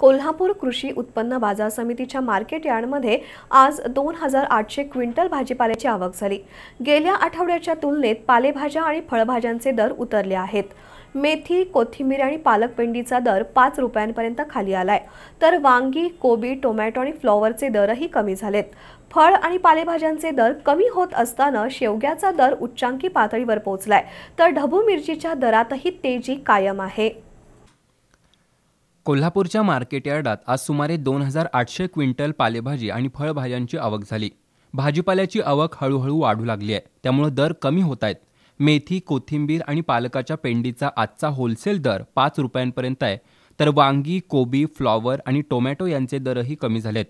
कोल्हापूर कृषी उत्पन्न बाजार समितीच्या मार्केट यार्डमध्ये आज दोन हजार आठशे क्विंटल भाजीपाल्याची आवक झाली गेल्या आठवड्याच्या तुलनेत पालेभाज्या आणि फळभाज्यांचे दर उतरले आहेत मेथी कोथिंबीर आणि पालक पेंडीचा दर पाच रुपयांपर्यंत खाली आलाय तर वांगी कोबी टोमॅटो आणि फ्लॉवरचे दरही कमी झालेत फळ आणि पालेभाज्यांचे दर कमी होत असताना शेवग्याचा दर उच्चांकी पातळीवर पोहोचलाय तर ढबू मिरचीच्या दरातही तेजी कायम आहे कोल्हापूरच्या मार्केट यार्डात आज सुमारे दोन हजार आठशे क्विंटल पालेभाजी आणि फळभाज्यांची आवक झाली भाजीपाल्याची आवक हळूहळू वाढू लागली आहे त्यामुळे दर कमी होत आहेत मेथी कोथिंबीर आणि पालकाच्या पेंडीचा आजचा होलसेल दर पाच रुपयांपर्यंत आहे तर वांगी कोबी फ्लॉवर आणि टोमॅटो यांचे दरही कमी झालेत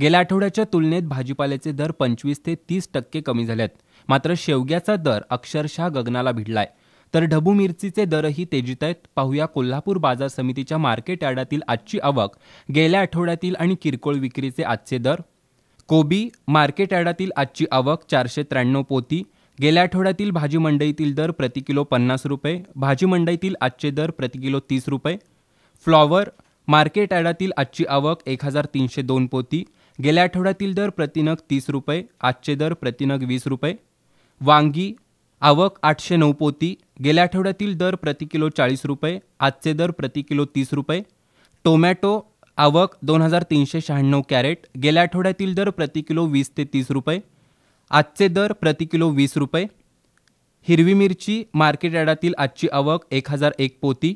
गेल्या आठवड्याच्या तुलनेत भाजीपाल्याचे दर पंचवीस ते तीस टक्के कमी झालेत मात्र शेवग्याचा दर अक्षरशः गगनाला भिडलाय तर ढबू मिरचीचे दरही तेजीत आहेत पाहूया कोल्हापूर बाजार समितीच्या मार्केट यार्डातील आजची आवक गेल्या आठवड्यातील आणि किरकोळ विक्रीचे आजचे दर कोबी मार्केट यार्डातील आजची आवक चारशे त्र्याण्णव पोती गेल्या आठवड्यातील भाजी मंडईतील दर प्रति किलो पन्नास रुपये भाजी मंडईतील आजचे दर प्रति किलो तीस रुपये फ्लॉवर मार्केट यार्डातील आजची आवक एक हजार तीनशे दोन पोती गेल्या आठवड्यातील दर प्रतिनग तीस रुपये आजचे दर प्रतिनग वीस रुपये वांगी आवक आठशे नऊ पोती गेल्या आठवड्यातील दर प्रति किलो चाळीस रुपये आजचे दर प्रति किलो तीस रुपये टोमॅटो आवक दोन हजार तीनशे शहाण्णव कॅरेट गेल्या आठवड्यातील दर प्रति किलो वीस ते तीस रुपये आजचे दर प्रति किलो वीस रुपये हिरवी मिरची मार्केट यार्डातील आजची आवक एक हजार एक पोती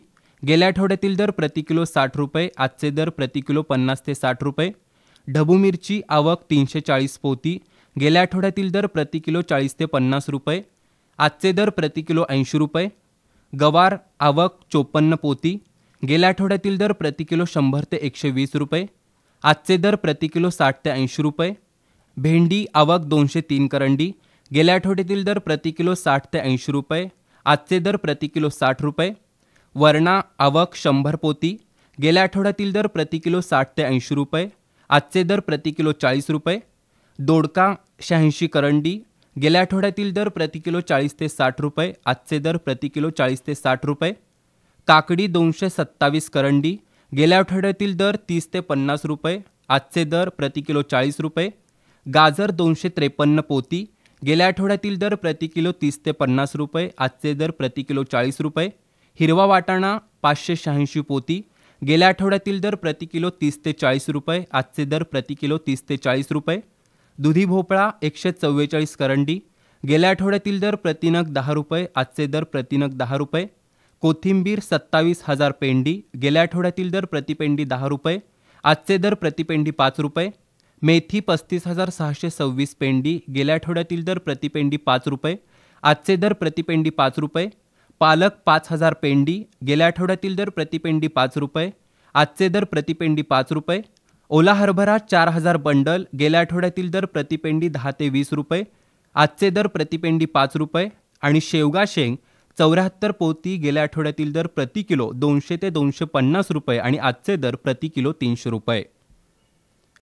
गेल्या आठवड्यातील दर प्रति किलो साठ रुपये आजचे दर प्रति किलो पन्नास ते साठ रुपये ढबू मिरची आवक तीनशे चाळीस पोती गेल्या आठवड्यातील दर प्रति किलो चाळीस ते पन्नास रुपये आजचे दर प्रतिकिलो ऐंशी रुपये गवार आवक चोपन्न पोती गेल्या आठवड्यातील दर प्रतिकिलो शंभर ते एकशे वीस रुपये आजचे दर प्रतिकिलो साठ ते ऐंशी रुपये भेंडी आवक दोनशे तीन करंडी गेल्या आठवड्यातील दर प्रतिकिलो साठ ते ऐंशी रुपये आजचे दर प्रतिकिलो साठ रुपये वरणा आवक शंभर पोती गेल्या आठवड्यातील दर प्रतिकिलो साठ ते ऐंशी रुपये आजचे दर प्रतिकिलो चाळीस रुपये दोडका शहाऐंशी करंडी गेल्या आठवड्यातील दर प्रति किलो चाळीस ते साठ रुपये आजचे दर प्रति किलो चाळीस ते साठ रुपये काकडी दोनशे सत्तावीस करंडी गेल्या आठवड्यातील दर तीस ते पन्नास रुपये आजचे दर प्रति किलो चाळीस रुपये गाजर दोनशे त्रेपन्न पोती गेल्या आठवड्यातील दर प्रति किलो तीस ते पन्नास रुपये आजचे दर प्रति किलो चाळीस रुपये हिरवा वाटाणा पाचशे शहाऐंशी पोती गेल्या आठवड्यातील दर प्रति किलो तीस ते चाळीस रुपये आजचे दर प्रति किलो तीस ते चाळीस रुपये दुधी भोपळा एकशे चव्वेचाळीस करंडी गेल्या आठवड्यातील दर प्रतिनग दहा रुपये आजचे दर प्रतिनग दहा रुपये कोथिंबीर सत्तावीस हजार पेंडी गेल्या आठवड्यातील दर प्रतिपेंडी दहा रुपये आजचे दर प्रतिपेंडी पाच रुपये मेथी पस्तीस हजार सहाशे सव्वीस पेंडी गेल्या आठवड्यातील दर प्रतिपेंडी पाच रुपये आजचे दर प्रतिपेंडी पाच रुपये पालक पाच हजार पेंडी गेल्या आठवड्यातील दर प्रतिपेंडी पाच रुपये आजचे दर प्रतिपेंडी पाच रुपये ओला हरभरा चार हजार बंडल गेल्या आठवड्यातील दर प्रतिपेंडी दहा ते वीस रुपये आजचे दर प्रतिपेंडी पाच रुपये आणि शेवगा शेंग चौऱ्याहत्तर पोती गेल्या आठवड्यातील दर प्रति किलो दोनशे ते दोनशे पन्नास रुपये आणि आजचे दर प्रति किलो तीनशे रुपये